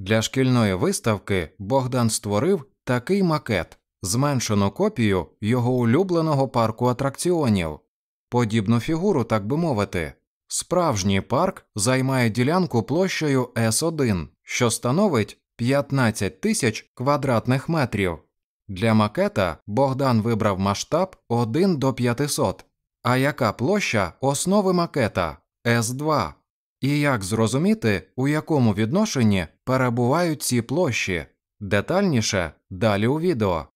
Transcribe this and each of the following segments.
Для шкільної виставки Богдан створив такий макет, зменшену копію його улюбленого парку атракціонів, подібну фігуру, так би мовити. Справжній парк займає ділянку площею С1, що становить 15 тисяч квадратних метрів. Для макета Богдан вибрав масштаб 1 до 500. А яка площа основи макета С2? І як зрозуміти, у якому відношенні перебувають ці площі детальніше далі у відео.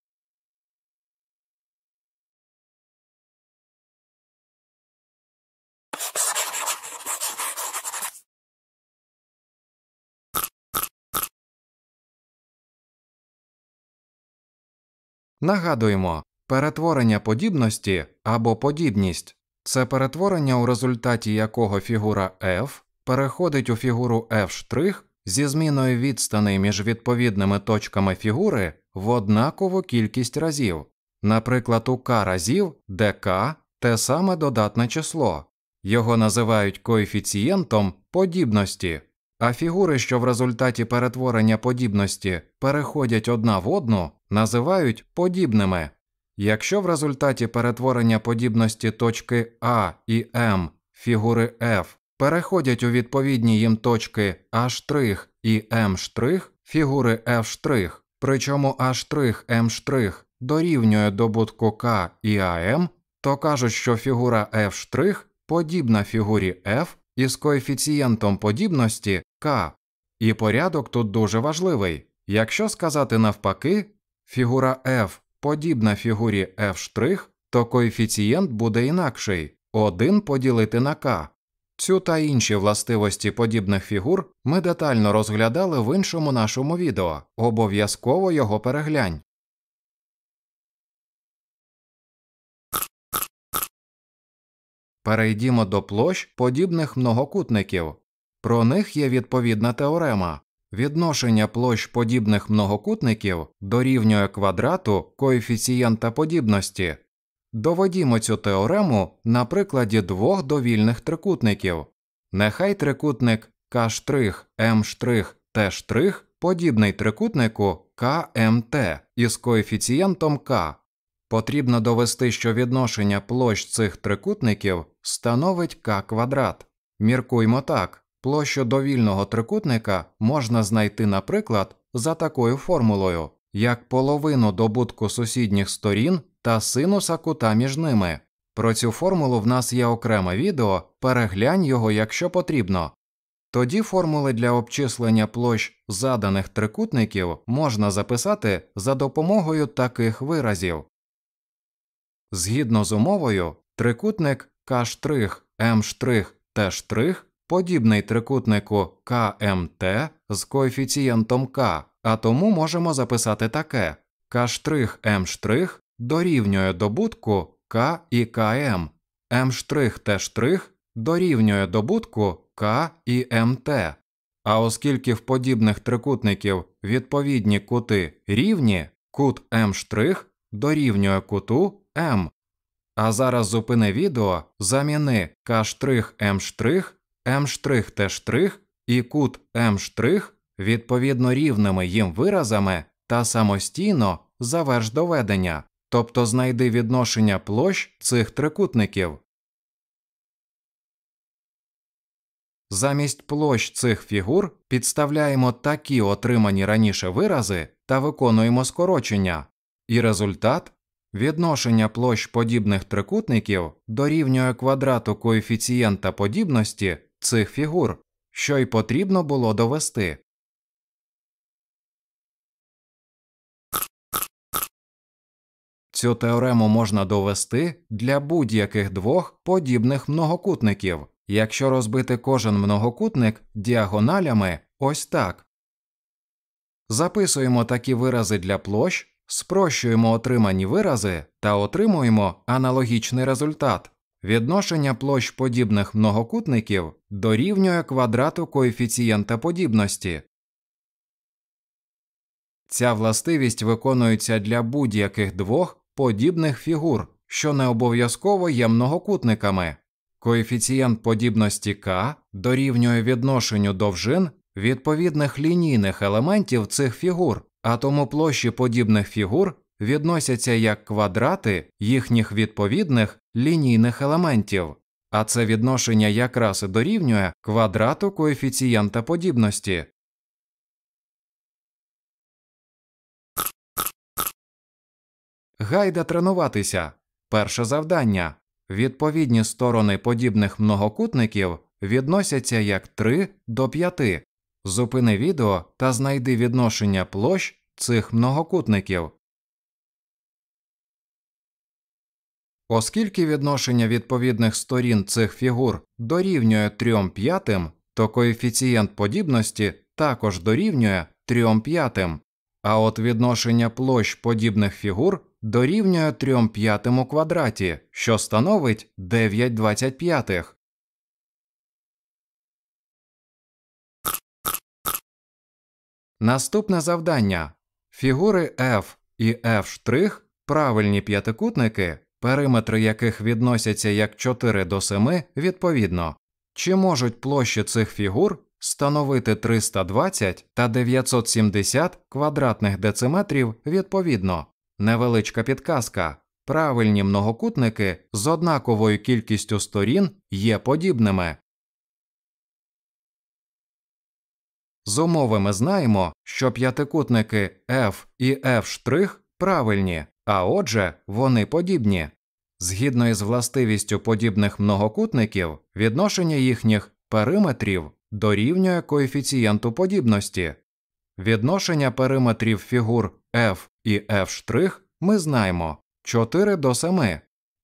Нагадуємо, перетворення подібності або подібність це перетворення, у результаті якого фігура F переходить у фігуру F' зі зміною відстаней між відповідними точками фігури в однакову кількість разів. Наприклад, у k разів ДК те саме додатне число, його називають коефіцієнтом подібності, а фігури, що в результаті перетворення подібності переходять одна в одну, називають подібними. Якщо в результаті перетворення подібності точки А і М фігури F переходять у відповідні їм точки А' і М' фігури F', причому A'M' дорівнює добутку К і АМ, то кажуть, що фігура F' подібна фігурі F із коефіцієнтом подібності К. І порядок тут дуже важливий. Якщо сказати навпаки, фігура F подібна фігурі F', то коефіцієнт буде інакший 1 поділити на К. Цю та інші властивості подібних фігур ми детально розглядали в іншому нашому відео. Обов'язково його переглянь. Перейдімо до площ подібних многокутників. Про них є відповідна теорема. Відношення площ подібних многокутників дорівнює квадрату коефіцієнта подібності Доводімо цю теорему на прикладі двох довільних трикутників. Нехай трикутник К'М'Т' подібний трикутнику КМТ із коефіцієнтом К. Потрібно довести, що відношення площ цих трикутників становить К квадрат. Міркуймо так, площу довільного трикутника можна знайти, наприклад, за такою формулою як половину добутку сусідніх сторін та синуса кута між ними. Про цю формулу в нас є окреме відео, переглянь його, якщо потрібно. Тоді формули для обчислення площ заданих трикутників можна записати за допомогою таких виразів. Згідно з умовою, трикутник К'М'Т' подібний трикутнику КМТ з коефіцієнтом k, а тому можемо записати таке K'M' дорівнює добутку k і Km, M'T' дорівнює добутку k і Mt. А оскільки в подібних трикутників відповідні кути рівні, кут M'T дорівнює куту m. А зараз зупини відео, заміни К'М' M'T' і кут М' відповідно рівними їм виразами та самостійно заверш доведення, тобто знайди відношення площ цих трикутників. Замість площ цих фігур підставляємо такі отримані раніше вирази та виконуємо скорочення, і результат відношення площ подібних трикутників дорівнює квадрату коефіцієнта подібності цих фігур що й потрібно було довести. Цю теорему можна довести для будь-яких двох подібних многокутників, якщо розбити кожен многокутник діагоналями ось так. Записуємо такі вирази для площ, спрощуємо отримані вирази та отримуємо аналогічний результат. Відношення площ подібних многокутників дорівнює квадрату коефіцієнта подібності. Ця властивість виконується для будь-яких двох подібних фігур, що не обов'язково є многокутниками. Коефіцієнт подібності К дорівнює відношенню довжин відповідних лінійних елементів цих фігур, а тому площі подібних фігур відносяться як квадрати їхніх відповідних лінійних елементів, а це відношення якраз і дорівнює квадрату коефіцієнта подібності. Гайда тренуватися. Перше завдання. Відповідні сторони подібних многокутників відносяться як 3 до 5. Зупини відео та знайди відношення площ цих многокутників. Оскільки відношення відповідних сторін цих фігур дорівнює 3 п'ятим, то коефіцієнт подібності також дорівнює 3 п'ятим, а от відношення площ подібних фігур дорівнює 3 п'ятим у квадраті, що становить 9 25. Наступне завдання фігури F і F' правильні п'ятикутники периметри яких відносяться як 4 до 7, відповідно, чи можуть площі цих фігур становити 320 та 970 квадратних дециметрів відповідно. Невеличка підказка. Правильні многокутники з однаковою кількістю сторін є подібними. З умови ми знаємо, що п'ятикутники F і F' правильні, а отже, вони подібні. Згідно із властивістю подібних многокутників, відношення їхніх периметрів дорівнює коефіцієнту подібності. Відношення периметрів фігур F і F' ми знаємо 4 до 7.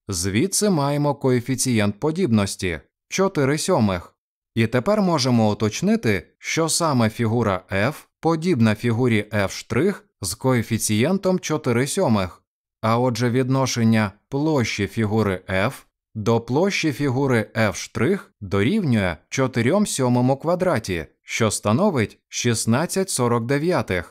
Звідси маємо коефіцієнт подібності 4 сьомих. І тепер можемо уточнити, що саме фігура F подібна фігурі F' з коефіцієнтом 4 сьомих а отже відношення площі фігури F до площі фігури F' дорівнює 4 сьомому квадраті, що становить 16,49.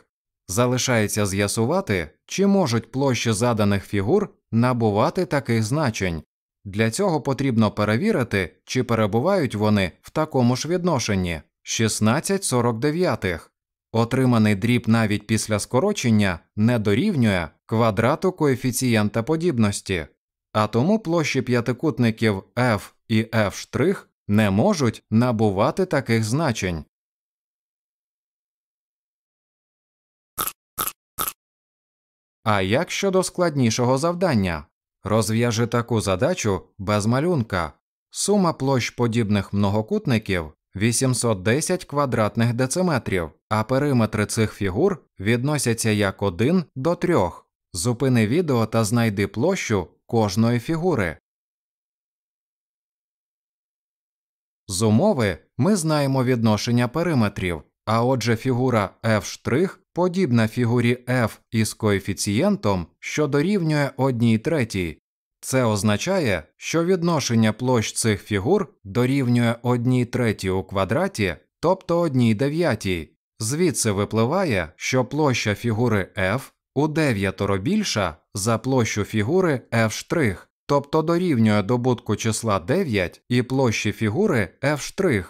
Залишається з'ясувати, чи можуть площі заданих фігур набувати таких значень. Для цього потрібно перевірити, чи перебувають вони в такому ж відношенні 16,49. Отриманий дріб навіть після скорочення не дорівнює квадрату коефіцієнта подібності, а тому площі п'ятикутників f і f' не можуть набувати таких значень. А як щодо складнішого завдання розв'яжи таку задачу без малюнка. Сума площ подібних многокутників 810 квадратних дециметрів, а периметри цих фігур відносяться як 1 до 3. Зупини відео та знайди площу кожної фігури. З умови ми знаємо відношення периметрів, а отже фігура F' подібна фігурі F із коефіцієнтом, що дорівнює 1 третій, це означає, що відношення площ цих фігур дорівнює 1 третій у квадраті, тобто 1 дев'ятій. Звідси випливає, що площа фігури F у дев'ятеро більша за площу фігури F', тобто дорівнює добутку числа 9 і площі фігури F'.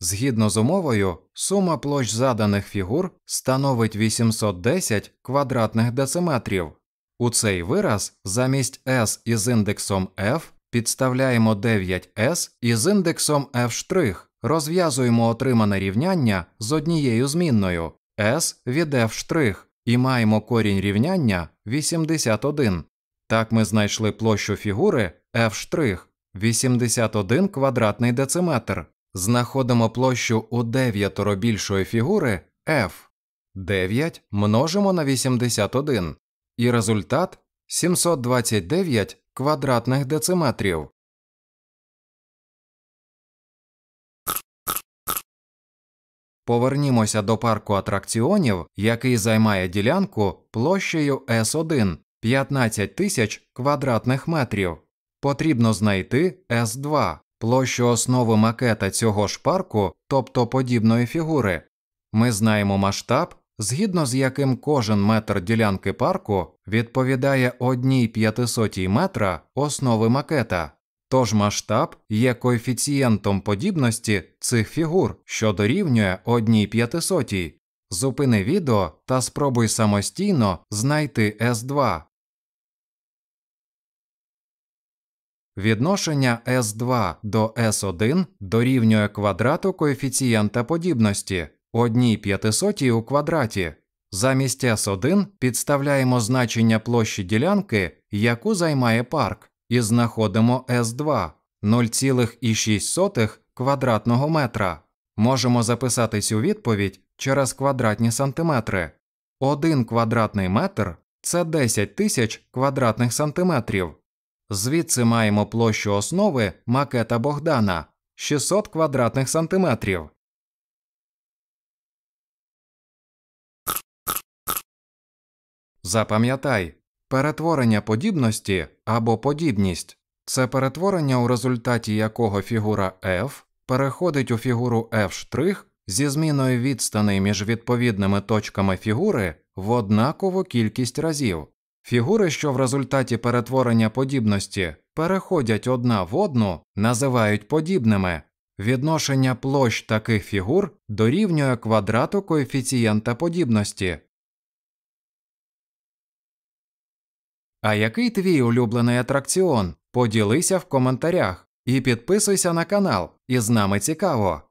Згідно з умовою, сума площ заданих фігур становить 810 квадратних дециметрів. У цей вираз замість S із індексом F підставляємо 9S із індексом F', розв'язуємо отримане рівняння з однією змінною S від F' і маємо корінь рівняння 81. Так ми знайшли площу фігури F' 81 квадратний дециметр. Знаходимо площу у 9 більшої фігури F. 9 множимо на 81. І результат 729 квадратних дециметрів. Повернімося до парку атракціонів, який займає ділянку площею С1 15 тисяч квадратних метрів. Потрібно знайти С2 площу основи макета цього ж парку, тобто подібної фігури. Ми знаємо масштаб згідно з яким кожен метр ділянки парку відповідає одній п'ятисотій метра основи макета, тож масштаб є коефіцієнтом подібності цих фігур, що дорівнює одній п'ятисотій. Зупини відео та спробуй самостійно знайти С2. Відношення с 2 до с 1 дорівнює квадрату коефіцієнта подібності одній п'ятисотій у квадраті. Замість S1 підставляємо значення площі ділянки, яку займає парк, і знаходимо S2 0,6 квадратного метра. Можемо записати цю відповідь через квадратні сантиметри. Один квадратний метр це 10 тисяч квадратних сантиметрів. Звідси маємо площу основи макета Богдана 600 квадратних сантиметрів. Запам'ятай, перетворення подібності або подібність це перетворення, у результаті якого фігура F переходить у фігуру F' зі зміною відстаней між відповідними точками фігури в однакову кількість разів. Фігури, що в результаті перетворення подібності переходять одна в одну, називають подібними. Відношення площ таких фігур дорівнює квадрату коефіцієнта подібності, А який твій улюблений атракціон? Поділися в коментарях і підписуйся на канал, і з нами цікаво.